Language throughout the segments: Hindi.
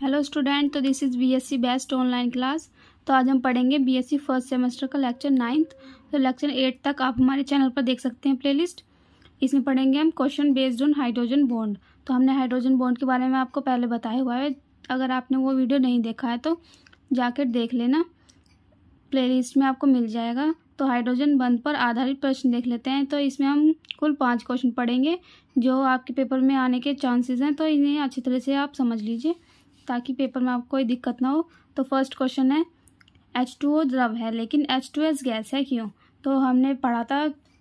हेलो स्टूडेंट तो this is BSc best online class तो आज हम पढ़ेंगे बीएससी फर्स्ट सेमेस्टर का लेक्चर नाइन्थ तो लेक्चर एट तक आप हमारे चैनल पर देख सकते हैं प्लेलिस्ट इसमें पढ़ेंगे हम question based on hydrogen bond तो हमने हाइड्रोजन बॉन्ड के बारे में आपको पहले बताया हुआ है अगर आपने वो वीडियो नहीं देखा है तो जाकर देख लेना प्ले में आपको मिल जाएगा तो हाइड्रोजन बंद पर आधारित प्रश्न देख लेते हैं तो इसमें हम कुल पाँच क्वेश्चन पढ़ेंगे जो आपके पेपर में आने के चांसेज हैं तो इन्हें अच्छी तरह से आप समझ लीजिए ताकि पेपर में आपको कोई दिक्कत ना हो तो फर्स्ट क्वेश्चन है एच टू ओ द्रव है लेकिन एच टू एस गैस है क्यों तो हमने पढ़ा था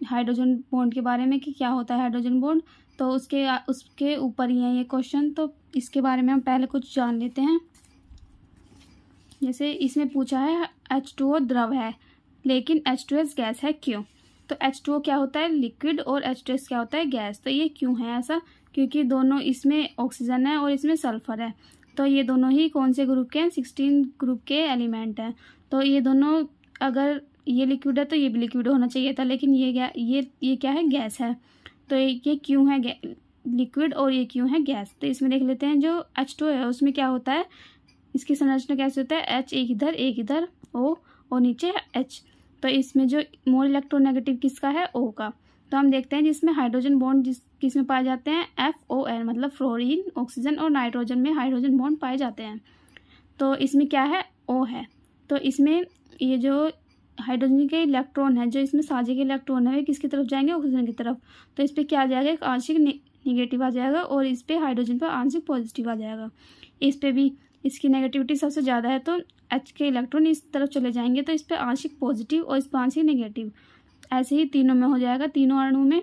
हाइड्रोजन बोन्ड के बारे में कि क्या होता है हाइड्रोजन बोन्ड तो उसके उसके ऊपर ही है ये क्वेश्चन तो इसके बारे में हम पहले कुछ जान लेते हैं जैसे इसमें पूछा है एच टू ओ द्रव है लेकिन एच टू एस गैस है क्यों तो एच टू ओ क्या होता है लिक्विड और एच टू एस क्या होता है गैस तो ये क्यों है ऐसा क्योंकि दोनों इसमें ऑक्सीजन है और इसमें सल्फर है तो ये दोनों ही कौन से ग्रुप के हैं सिक्सटीन ग्रुप के एलिमेंट हैं तो ये दोनों अगर ये लिक्विड है तो ये भी लिक्विड होना चाहिए था लेकिन ये ये ये क्या है गैस है तो ये क्यों है लिक्विड और ये क्यों है गैस तो इसमें देख लेते हैं जो एच टू है उसमें क्या होता है इसकी संरचना कैसे होता है एच एक इधर एक इधर ओ और नीचे एच तो इसमें जो मोर इलेक्ट्रोनेगेटिव किसका है ओ का तो हम देखते हैं जिसमें हाइड्रोजन बॉन्ड जिस किस में पाए जाते हैं एफ ओ एन मतलब फ्लोरीन ऑक्सीजन और नाइट्रोजन में हाइड्रोजन बॉन्ड पाए जाते हैं तो इसमें क्या है ओ है तो इसमें ये जो हाइड्रोजन के इलेक्ट्रॉन है जो इसमें साझे के इलेक्ट्रॉन है वे किसकी तरफ जाएंगे ऑक्सीजन की तरफ तो इस पर क्या आ जाएगा एक आंशिक निगेटिव आ जाएगा और इस पर हाइड्रोजन पर आंशिक पॉजिटिव आ जाएगा इस पर भी इसकी नेगेटिविटी सबसे ज़्यादा है तो एच के इलेक्ट्रॉन इस तरफ चले जाएंगे तो इस पर आंशिक पॉजिटिव और इस पर आंशिक नेगेटिव ऐसे ही तीनों में हो जाएगा तीनों अणु में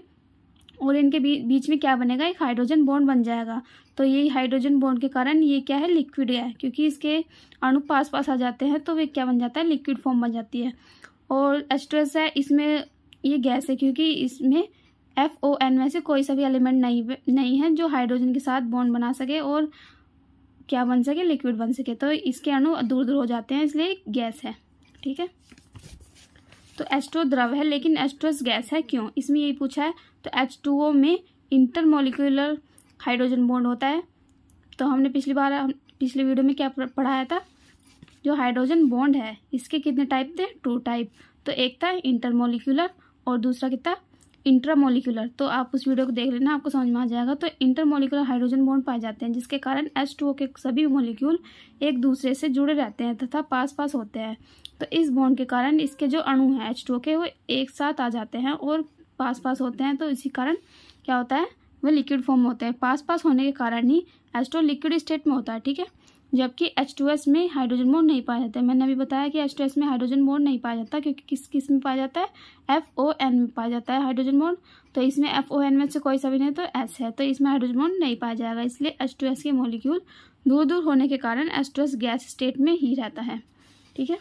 और इनके बीच में क्या बनेगा एक हाइड्रोजन बॉन्ड बन जाएगा तो ये हाइड्रोजन बॉन्ड के कारण ये क्या है लिक्विड है क्योंकि इसके अणु पास पास आ जाते हैं तो वे क्या बन जाता है लिक्विड फॉर्म बन जाती है और एस्ट्रेस है इसमें ये गैस है क्योंकि इसमें एफ ओ एन में से कोई सा भी एलिमेंट नहीं नहीं है जो हाइड्रोजन के साथ बॉन्ड बना सके और क्या बन सके लिक्विड बन सके तो इसके अणु दूर दूर हो जाते हैं इसलिए गैस है ठीक है तो एस्ट्रो द्रव है लेकिन एस्ट्रोस गैस है क्यों इसमें यही पूछा है तो एच टू ओ में इंटरमोलिकुलर हाइड्रोजन बॉन्ड होता है तो हमने पिछली बार पिछले वीडियो में क्या पढ़ाया था जो हाइड्रोजन बॉन्ड है इसके कितने टाइप थे टू टाइप तो एक था इंटरमोलिकुलर और दूसरा कितना इंट्रामोलिकुलर तो आप उस वीडियो को देख लेना आपको समझ में आ जाएगा तो इंटरमोलिकुलर हाइड्रोजन बॉन्ड पाए जाते हैं जिसके कारण एच टू ओ के सभी मोलिक्यूल एक दूसरे से जुड़े रहते हैं तथा पास पास होते हैं तो इस बॉन्ड के कारण इसके जो अणु हैं एच टू के वो एक साथ आ जाते हैं और पास पास होते हैं तो इसी कारण क्या होता है वो लिक्विड फॉर्म होते हैं पास पास होने के कारण ही एच टू लिक्विड स्टेट में होता है ठीक है जबकि एच टू एस में हाइड्रोजन बॉन्ड नहीं पाया जाता मैंने अभी बताया कि एच टू एस में हाइड्रोजन बॉन्ड नहीं पाया जाता क्योंकि किस किस में पाया जाता है एफ ओ एन में पाया जाता है हाइड्रोजन बॉन्ड तो इसमें एफ ओ एन में से कोई सभी नहीं तो एस है तो इसमें हाइड्रोजन बॉन्ड नहीं पाया जाएगा इसलिए एच टू एस के मोलिक्यूल दूर दूर होने के कारण H two S gas state में ही रहता है ठीक है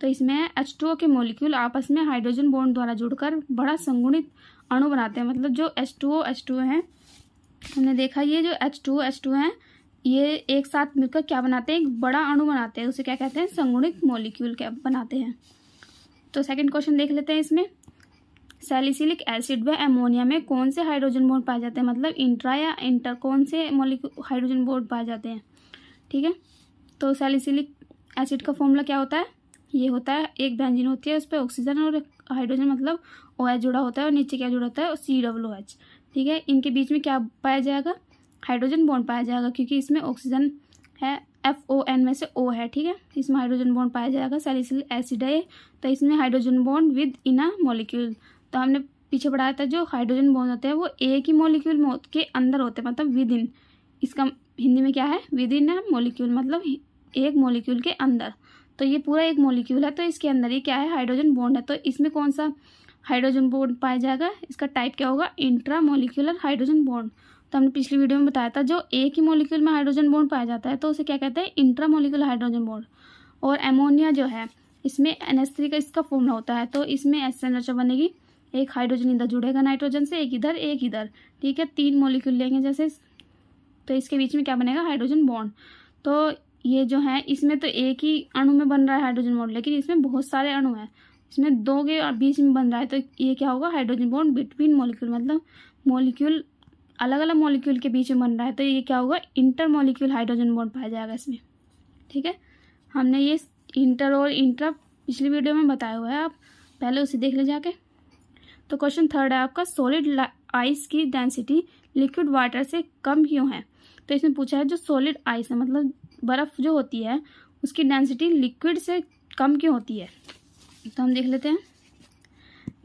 तो इसमें एच टू ओ के मोलिक्यूल आपस में हाइड्रोजन बॉन्ड द्वारा जुड़कर बड़ा संगुणित अणु बनाते हैं मतलब जो H two O H two हैं हमने देखा ये जो एच टू एच टू हैं ये एक साथ मिलकर क्या बनाते हैं एक बड़ा अणु बनाते हैं उसे क्या कहते हैं संगुणित मोलिक्यूल क्या बनाते हैं तो सेकेंड क्वेश्चन देख लेते हैं इसमें सेलिसिलिक एसिड व एमोनिया में कौन से हाइड्रोजन बॉन्ड पाए जाते हैं मतलब इंट्रा या इंटर कौन से मोलिक्यू हाइड्रोजन बॉन्ड पाए जाते हैं ठीक है तो सेलिसिलिक एसिड का फॉर्मूला क्या होता है ये होता है एक बेंजीन होती है उस पर ऑक्सीजन और हाइड्रोजन मतलब ओ एच जुड़ा होता है और नीचे क्या जुड़ा होता है सी डब्ल्यू एच ठीक है इनके बीच में क्या पाया जाएगा हाइड्रोजन बॉन्ड पाया जाएगा क्योंकि इसमें ऑक्सीजन है एफ ओ एन में से ओ है ठीक है इसमें हाइड्रोजन बॉन्ड पाया जाएगा सैलिसिल एसिड है तो इसमें hydrogen bond with a molecule तो हमने पीछे पढ़ाया था जो हाइड्रोजन बॉन्ड होते हैं वो एक ही मॉलिक्यूल के अंदर होते हैं मतलब विद इन इसका हिंदी में क्या है विद इन मॉलिक्यूल मतलब एक मॉलिक्यूल के अंदर तो ये पूरा एक मोलिक्यूल है तो इसके अंदर ही क्या है हाइड्रोजन बॉन्ड है तो इसमें कौन सा हाइड्रोजन बोन्ड पाया जाएगा इसका टाइप क्या होगा इंट्रा मोलिक्यूलर हाइड्रोजन बॉन्ड तो हमने पिछली वीडियो में बताया था जो एक ही मोलिक्यूल में हाइड्रोजन बॉन्ड पाया जाता है तो उसे क्या कहते हैं इंट्रा मोलिक्यूलर हाइड्रोजन बोन्ड और एमोनिया जो है इसमें एन का इसका फॉर्मूला होता है तो इसमें एस संरचना बनेगी एक हाइड्रोजन इधर जुड़ेगा नाइट्रोजन से एक इधर एक इधर ठीक है तीन मोलिक्यूल लेंगे जैसे तो इसके बीच में क्या बनेगा हाइड्रोजन बॉन्ड तो ये जो है इसमें तो एक ही अणु में बन रहा है हाइड्रोजन बॉन्ड लेकिन इसमें बहुत सारे अणु हैं इसमें दो के और बीच में बन रहा है तो ये क्या होगा हाइड्रोजन बॉन्ड बिटवीन मॉलिक्यूल मतलब मॉलिक्यूल अलग अलग मॉलिक्यूल के बीच में बन रहा है तो ये क्या होगा इंटर मॉलिक्यूल हाइड्रोजन बॉन्ड पाया जाएगा इसमें ठीक है हमने ये इंटर और इंट्रा पिछली वीडियो में बताया हुआ है आप पहले उसे देख ले जाके तो क्वेश्चन थर्ड है आपका सॉलिड आइस की डेंसिटी लिक्विड वाटर से कम क्यों है तो इसमें पूछा है जो सॉलिड आइस है मतलब बर्फ़ जो होती है उसकी डेंसिटी लिक्विड से कम क्यों होती है तो हम देख लेते हैं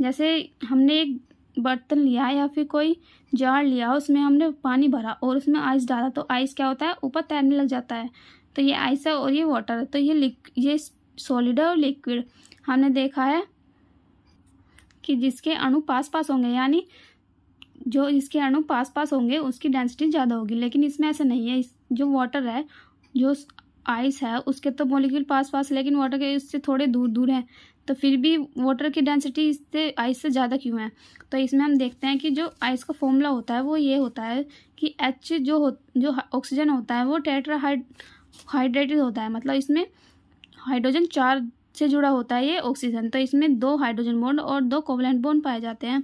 जैसे हमने एक बर्तन लिया या फिर कोई जार लिया उसमें हमने पानी भरा और उसमें आइस डाला तो आइस क्या होता है ऊपर तैरने लग जाता है तो ये आइस है और ये वाटर है तो ये ये सॉलिड है और लिक्विड हमने देखा है कि जिसके अणु पास पास होंगे यानी जो इसके अणु पास पास होंगे उसकी डेंसिटी ज़्यादा होगी लेकिन इसमें ऐसा नहीं है जो वाटर है जो आइस है उसके तो मोलिक्यूल पास पास लेकिन वाटर के इससे थोड़े दूर दूर हैं तो फिर भी वाटर की डेंसिटी इससे आइस से ज़्यादा क्यों है तो इसमें हम देखते हैं कि जो आइस का फॉर्मूला होता है वो ये होता है कि एच जो हो जो ऑक्सीजन होता है वो टेट्रा हाइड्रेटेड होता है मतलब इसमें हाइड्रोजन चार से जुड़ा होता है ये ऑक्सीजन तो इसमें दो हाइड्रोजन बॉन्ड और दो कोवलेंट बॉन्ड पाए जाते हैं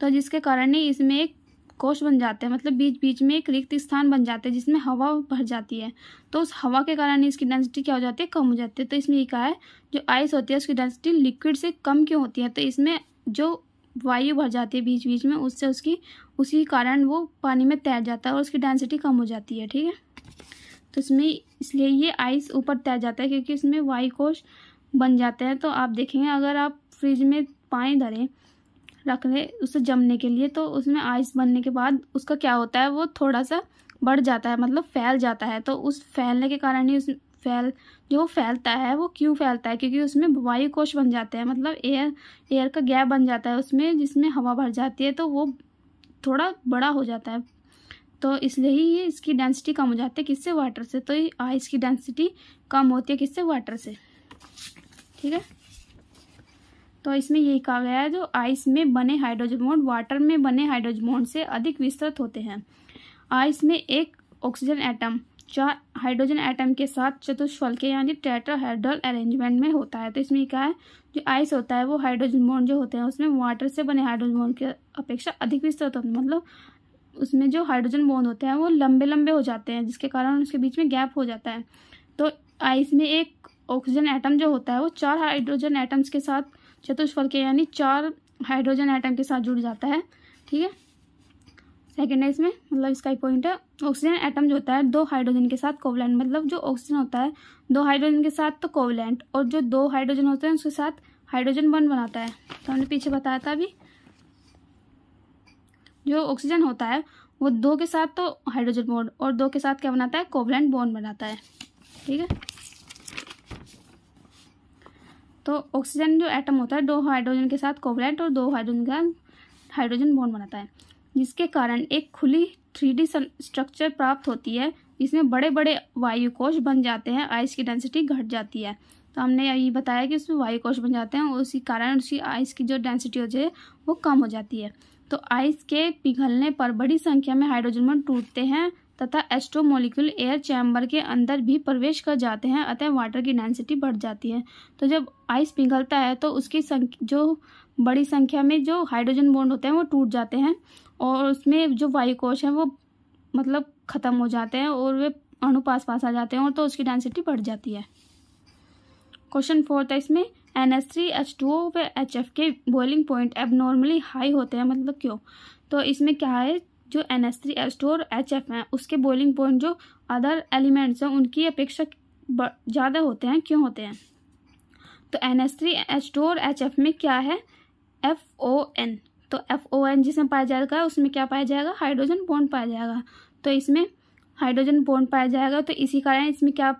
तो जिसके कारण ही इसमें एक कोश बन जाते हैं मतलब बीच बीच में एक रिक्त स्थान बन जाते हैं जिसमें हवा भर जाती है तो उस हवा के कारण इसकी डेंसिटी क्या हो जाती है कम हो जाती है तो इसमें ये कहा है जो आइस होती है उसकी डेंसिटी लिक्विड से कम क्यों होती है तो इसमें जो वायु भर जाती है बीच बीच में उससे उसकी उसी कारण वो पानी में तैर जाता है और उसकी डेंसिटी कम हो जाती है ठीक है तो इसमें इसलिए ये आइस ऊपर तैर जाता है क्योंकि इसमें वायु बन जाते हैं तो आप देखेंगे अगर आप फ्रिज में पानी धरें रख रहे उसे जमने के लिए तो उसमें आइस बनने के बाद उसका क्या होता है वो थोड़ा सा बढ़ जाता है मतलब फैल जाता है तो उस फैलने के कारण ही उस फैल जो फैलता है वो क्यों फैलता है क्योंकि उसमें वायु कोश बन जाते हैं मतलब एयर एयर का गैप बन जाता है उसमें जिसमें हवा भर जाती है तो वो थोड़ा बड़ा हो जाता है तो इसलिए ही ये इसकी डेंसिटी कम हो जाती है किससे वाटर से तो आइस की डेंसिटी कम होती है किससे वाटर से ठीक है तो इसमें यही कहा गया है जो आइस में बने हाइड्रोजन बॉन्ड वाटर में बने हाइड्रोजन बॉन्ड से अधिक विस्तृत होते हैं आइस में एक ऑक्सीजन एटम चार हाइड्रोजन एटम के साथ चतुष्फल के यानी टेट्राहेड्रल अरेंजमेंट में होता है तो इसमें क्या है जो आइस होता है वो हाइड्रोजन बॉन्ड जो होते हैं उसमें वाटर से बने हाइड्रोजन बॉन्ड की अपेक्षा अधिक विस्तृत होते हैं मतलब उसमें जो हाइड्रोजन बॉन्ड होते हैं वो लंबे लंबे हो जाते हैं जिसके कारण उसके बीच में गैप हो जाता है तो आइस में एक ऑक्सीजन एटम जो होता है वो चार हाइड्रोजन एटम्स के साथ चतुष्फल के यानी चार हाइड्रोजन आइटम के साथ जुड़ जाता है ठीक है सेकेंड है इसमें मतलब इसका एक पॉइंट है ऑक्सीजन एटम जो होता है दो हाइड्रोजन के साथ कोवलैंड मतलब जो ऑक्सीजन होता है दो हाइड्रोजन के साथ तो कोवलैंड और जो दो हाइड्रोजन होते हैं उसके साथ हाइड्रोजन बन बनाता है तो हमने पीछे बताया था अभी जो ऑक्सीजन होता है वो दो के साथ तो हाइड्रोजन बॉन्ड और दो के साथ क्या बनाता है कोवलैंड बॉन्ड बनाता है ठीक है तो ऑक्सीजन जो एटम होता है दो हाइड्रोजन के साथ कोवलेट और दो हाइड्रोजन का हाइड्रोजन बॉन्ड बनाता है जिसके कारण एक खुली थ्री स्ट्रक्चर प्राप्त होती है इसमें बड़े बड़े वायु कोश बन जाते हैं आइस की डेंसिटी घट जाती है तो हमने यही बताया कि उसमें वायु कोश बन जाते हैं और उसी कारण उसकी आइस की जो डेंसिटी हो जाए वो कम हो जाती है तो आइस के पिघलने पर बड़ी संख्या में हाइड्रोजन बॉन्ड टूटते हैं तथा एस्ट्रोमोलिक्यूल एयर चैम्बर के अंदर भी प्रवेश कर जाते हैं अतः वाटर की डेंसिटी बढ़ जाती है तो जब आइस पिघलता है तो उसकी जो बड़ी संख्या में जो हाइड्रोजन बॉन्ड होते हैं वो टूट जाते हैं और उसमें जो वायुकोश हैं वो मतलब ख़त्म हो जाते हैं और वे अणु पास पास आ जाते हैं और तो उसकी डेंसिटी बढ़ जाती है क्वेश्चन फोर्थ है इसमें N S three H two O व एच एफ के बॉइलिंग पॉइंट नॉर्मली हाई होते हैं मतलब क्यों तो इसमें क्या है जो N S three H two और एच एफ हैं उसके बॉइलिंग पॉइंट जो अदर एलिमेंट्स हैं उनकी अपेक्षा ज़्यादा होते हैं क्यों होते हैं तो N S three H two और एच एफ में क्या है एफ ओ एन तो एफ ओ एन जिसमें पाया जाएगा उसमें क्या पाया जाएगा हाइड्रोजन बॉन्ड पाया जाएगा तो इसमें हाइड्रोजन बॉन्ड पाया जाएगा तो इसी कारण इसमें क्या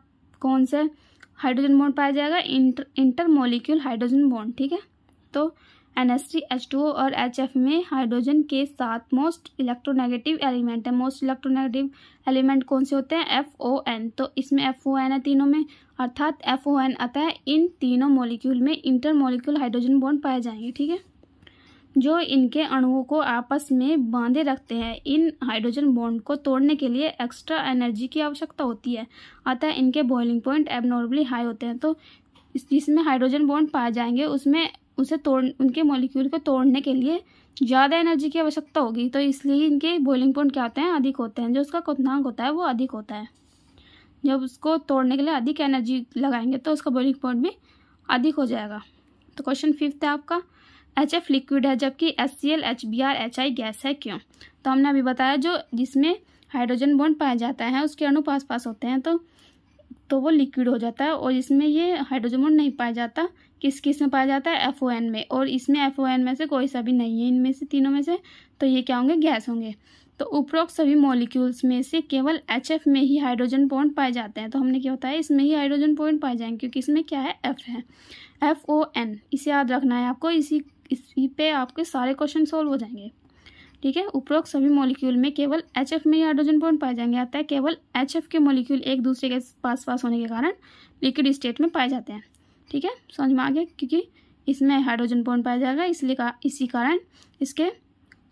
कौन से हाइड्रोजन बॉन्ड पाया जाएगा इंटर मोलिक्यूल हाइड्रोजन बॉन्ड ठीक है तो N S T H two O और एच एफ में हाइड्रोजन के साथ मोस्ट इलेक्ट्रोनेगेटिव एलिमेंट है मोस्ट इलेक्ट्रोनेगेटिव एलिमेंट कौन से होते हैं एफ ओ एन तो इसमें एफ ओ एन है तीनों में अर्थात एफ ओ एन आता है इन तीनों मॉलिक्यूल में इंटर मॉलिक्यूल हाइड्रोजन बॉन्ड पाए जाएंगे ठीक है जो इनके अणुओं को आपस में बांधे रखते हैं इन हाइड्रोजन बॉन्ड को तोड़ने के लिए एक्स्ट्रा एनर्जी की आवश्यकता होती है अतः इनके बॉइलिंग पॉइंट एबनॉर्मली हाई होते हैं तो जिसमें हाइड्रोजन बॉन्ड पाए जाएंगे उसमें उसे तोड़ उनके मॉलिक्यूल को तोड़ने के लिए ज़्यादा एनर्जी की आवश्यकता होगी तो इसलिए इनके बॉइलिंग पॉइंट क्या होते हैं अधिक होते हैं जो उसका क्वनांक होता है वो अधिक होता है जब उसको तोड़ने के लिए अधिक एनर्जी लगाएंगे तो उसका बॉइलिंग पॉइंट भी अधिक हो जाएगा तो क्वेश्चन फिफ्थ है आपका एच एफ लिक्विड है जबकि S C L H B R H I gas है क्यों तो हमने अभी बताया जो जिसमें हाइड्रोजन बॉन्ड पाया जाता है उसके अणु पास पास होते हैं तो तो वो लिक्विड हो जाता है और इसमें ये हाइड्रोजन बॉन्ड नहीं पाया जाता किस किस में पाया जाता है एफ ओ एन में और इसमें एफ ओ एन में से कोई सा भी नहीं है इनमें से तीनों में से तो ये क्या होंगे गैस होंगे तो उपरोक्त सभी मॉलिक्यूल्स में से केवल एच एफ में ही हाइड्रोजन पॉइंट पाए जाते हैं तो हमने क्या बताया इसमें ही हाइड्रोजन पॉइंट पाए जाएंगे क्योंकि इसमें क्या है एफ है एफ ओ एन इसे याद रखना है आपको इसी इसी पे आपके सारे क्वेश्चन सोल्व हो जाएंगे ठीक है उपरोक्त सभी मॉलिक्यूल में केवल एच एफ में ही हाइड्रोजन बॉन्ड पाए जाएंगे आता है केवल एच एफ के मॉलिक्यूल एक दूसरे के पास पास होने के कारण लिक्विड स्टेट में पाए जाते हैं ठीक है समझ में आ गया क्योंकि इसमें हाइड्रोजन बॉन्ड पाया जाएगा इसलिए का, इसी कारण इसके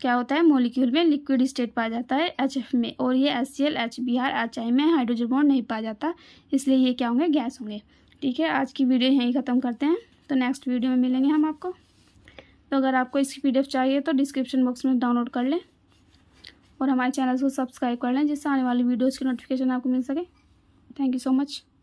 क्या होता है मोलिक्यूल में लिक्विड स्टेट पाया जाता है एच में और ये S C L H B R H I में हाइड्रोजन बॉन्ड नहीं पाया जाता इसलिए ये क्या होंगे गैस होंगे ठीक है आज की वीडियो यहीं ख़त्म करते हैं तो नेक्स्ट वीडियो में मिलेंगे हम आपको तो अगर आपको इसकी पी चाहिए तो डिस्क्रिप्शन बॉक्स में डाउनलोड कर लें और हमारे चैनल को सब्सक्राइब कर लें जिससे आने वाली वीडियोज़ की नोटिफिकेशन आपको मिल सके थैंक यू सो मच